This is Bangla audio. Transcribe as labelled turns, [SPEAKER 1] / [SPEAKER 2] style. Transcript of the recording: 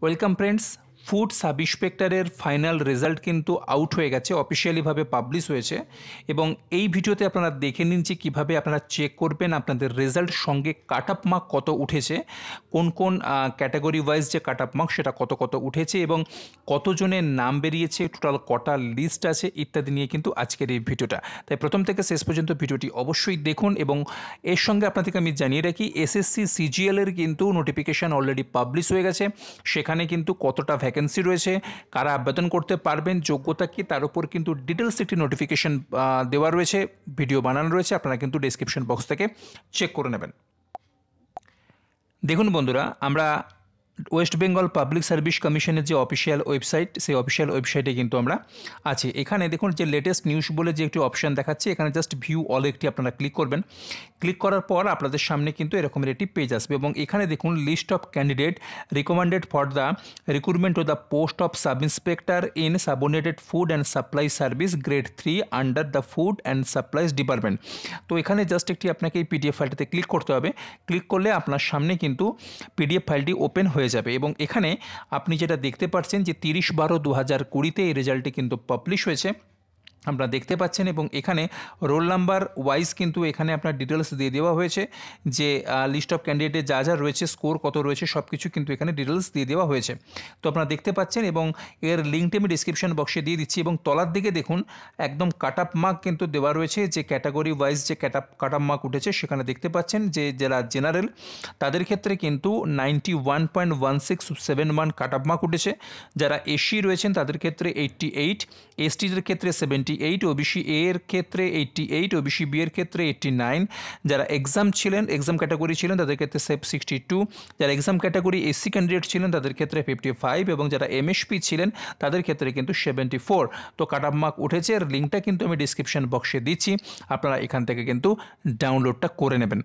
[SPEAKER 1] Welcome friends. ফুড সাব ইন্সপেক্টরের ফাইনাল রেজাল্ট কিন্তু আউট হয়ে গেছে অফিসিয়ালিভাবে পাবলিশ হয়েছে এবং এই ভিডিওতে আপনারা দেখে নিন যে কীভাবে আপনারা চেক করবেন আপনাদের রেজাল্ট সঙ্গে কাট আপ মার্ক কত উঠেছে কোন কোন ক্যাটাগরি ওয়াইজ যে কাট আপ মার্ক সেটা কত কত উঠেছে এবং কতজনের নাম বেরিয়েছে টোটাল কটা লিস্ট আছে ইত্যাদি নিয়ে কিন্তু আজকের এই ভিডিওটা তাই প্রথম থেকে শেষ পর্যন্ত ভিডিওটি অবশ্যই দেখুন এবং এর সঙ্গে আপনাদেরকে আমি জানিয়ে রাখি এসএসসি সিজিএলের কিন্তু নোটিফিকেশান অলরেডি পাবলিশ হয়ে গেছে সেখানে কিন্তু কতটা ভ্যাক ভ্যাকেন্সি রয়েছে কারা আবেদন করতে পারবেন যোগ্যতা কি তার উপর কিন্তু ডিটেলস একটি নোটিফিকেশন দেওয়া রয়েছে ভিডিও বানানো রয়েছে আপনারা কিন্তু ডিসক্রিপশন বক্স থেকে চেক করে নেবেন দেখুন বন্ধুরা আমরা ওয়েস্ট বেঙ্গল পাবলিক সার্ভিস কমিশনের যে অফিসিয়াল ওয়েবসাইট সেই অফিসিয়াল ওয়েবসাইটে কিন্তু আমরা আছি এখানে দেখুন যে লেটেস্ট নিউজ বলে যে একটি অপশান দেখাচ্ছে এখানে জাস্ট ভিউ অল একটি আপনারা ক্লিক করবেন ক্লিক করার পর আপনাদের সামনে কিন্তু এরকমের একটি পেজ আসবে এবং এখানে দেখুন list of candidate recommended for the recruitment of the post of sub inspector in subordinated food and supply service grade three under the food and supplies department তো এখানে জাস্ট একটি আপনাকে এই পিডিএফ ফাইলটিতে ক্লিক করতে হবে ক্লিক করলে আপনার সামনে কিন্তু পিডিএফ ফাইলটি ওপেন হয়ে হয়ে যাবে এবং এখানে আপনি যেটা দেখতে পাচ্ছেন যে তিরিশ বারো দু হাজার কুড়িতে এই রেজাল্টটি কিন্তু পাবলিশ হয়েছে আপনারা দেখতে পাচ্ছেন এবং এখানে রোল নাম্বার ওয়াইজ কিন্তু এখানে আপনার ডিটেলস দিয়ে দেওয়া হয়েছে যে লিস্ট অফ ক্যান্ডিডেটে যা যা রয়েছে স্কোর কত রয়েছে সব কিছু কিন্তু এখানে ডিটেলস দিয়ে দেওয়া হয়েছে তো আপনারা দেখতে পাচ্ছেন এবং এর লিঙ্কটি আমি ডিসক্রিপশন বক্সে দিয়ে দিচ্ছি এবং তলার দিকে দেখুন একদম কাট আপ মার্ক কিন্তু দেওয়া রয়েছে যে ক্যাটাগরি ওয়াইজ যে cut up cut up mark উঠেছে সেখানে দেখতে পাচ্ছেন যে যারা জেনারেল তাদের ক্ষেত্রে কিন্তু ninety one point one six seven one cut up mark উঠেছে যারা এসি রয়েছেন তাদের ক্ষেত্রে এইটটি এইট এসটিদের ক্ষেত্রে সেভেন্টি এইট ওবিসি এ এর ক্ষেত্রে এইটটি এইট ওবিসি বি এর ক্ষেত্রে এইটটি নাইন যারা এক্সাম ছিলেন এক্সাম ক্যাটাগরি ছিলেন তাদের ক্ষেত্রে সেভ সিক্সটি টু যারা এক্সাম ক্যাটাগরি এসসি ক্যান্ডিডেট ছিলেন তাদের ক্ষেত্রে ফিফটি ফাইভ এবং যারা এমএসপি ছিলেন তাদের ক্ষেত্রে কিন্তু সেভেন্টি ফোর তো কাট অফ মার্ক উঠেছে এর লিঙ্কটা কিন্তু আমি ডিসক্রিপশন বক্সে দিচ্ছি আপনারা এখান থেকে কিন্তু ডাউনলোডটা করে নেবেন